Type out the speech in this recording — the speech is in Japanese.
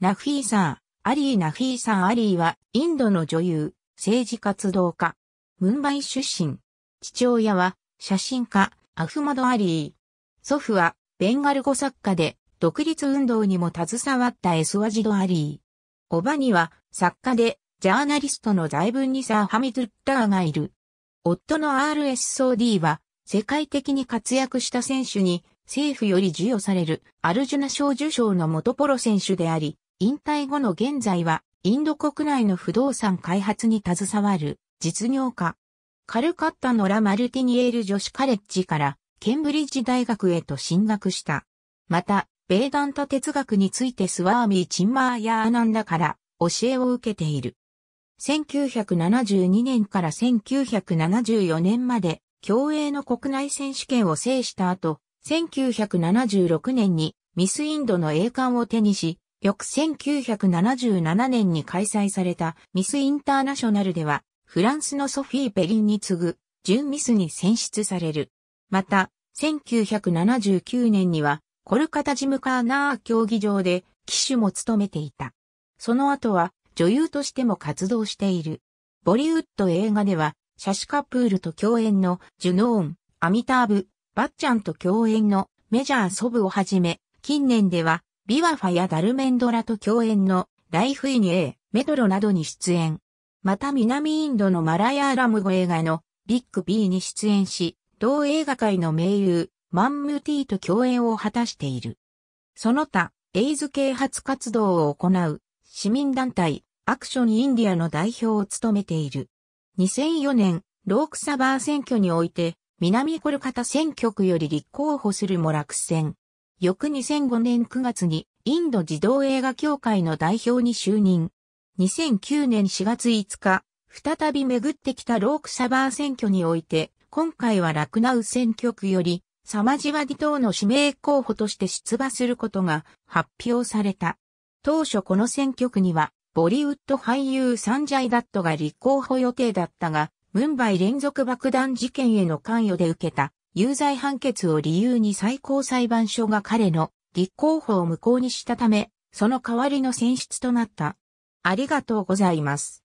ナフィーサー、アリー・ナフィーサー・アリーは、インドの女優、政治活動家、ムンバイ出身。父親は、写真家、アフマド・アリー。祖父は、ベンガル語作家で、独立運動にも携わったエスワジド・アリー。おばには、作家で、ジャーナリストの財文にサー・ハミドゥッターがいる。夫の RSOD は、世界的に活躍した選手に、政府より授与されるアルジュナ賞受賞の元ポロ選手であり、引退後の現在は、インド国内の不動産開発に携わる実業家。カルカッタのラ・マルティニエール女子カレッジからケンブリッジ大学へと進学した。また、ベーダンタ哲学についてスワーミー・チンマーヤーナンダから教えを受けている。1972年から1974年まで競泳の国内選手権を制した後、1976年にミスインドの栄冠を手にし、翌1977年に開催されたミスインターナショナルでは、フランスのソフィー・ペリンに次ぐ、準ミスに選出される。また、1979年には、コルカタジムカーナー競技場で、騎手も務めていた。その後は、女優としても活動している。ボリウッド映画では、シャシカプールと共演のジュノーン、アミターブ、バッチャンと共演のメジャーソブをはじめ、近年ではビワファやダルメンドラと共演のライフイニエー、メトロなどに出演。また南インドのマラヤーラム語映画のビッグ B に出演し、同映画界の名優、マンムティと共演を果たしている。その他、エイズ啓発活動を行う市民団体アクションインディアの代表を務めている。2004年、ロークサバー選挙において、南コルカタ選挙区より立候補するも落選。翌2005年9月にインド児童映画協会の代表に就任。2009年4月5日、再び巡ってきたロークサバー選挙において、今回はラクナウ選挙区より、サマジワディ党の指名候補として出馬することが発表された。当初この選挙区には、ボリウッド俳優サンジャイダットが立候補予定だったが、ムンバイ連続爆弾事件への関与で受けた有罪判決を理由に最高裁判所が彼の立候補を無効にしたため、その代わりの選出となった。ありがとうございます。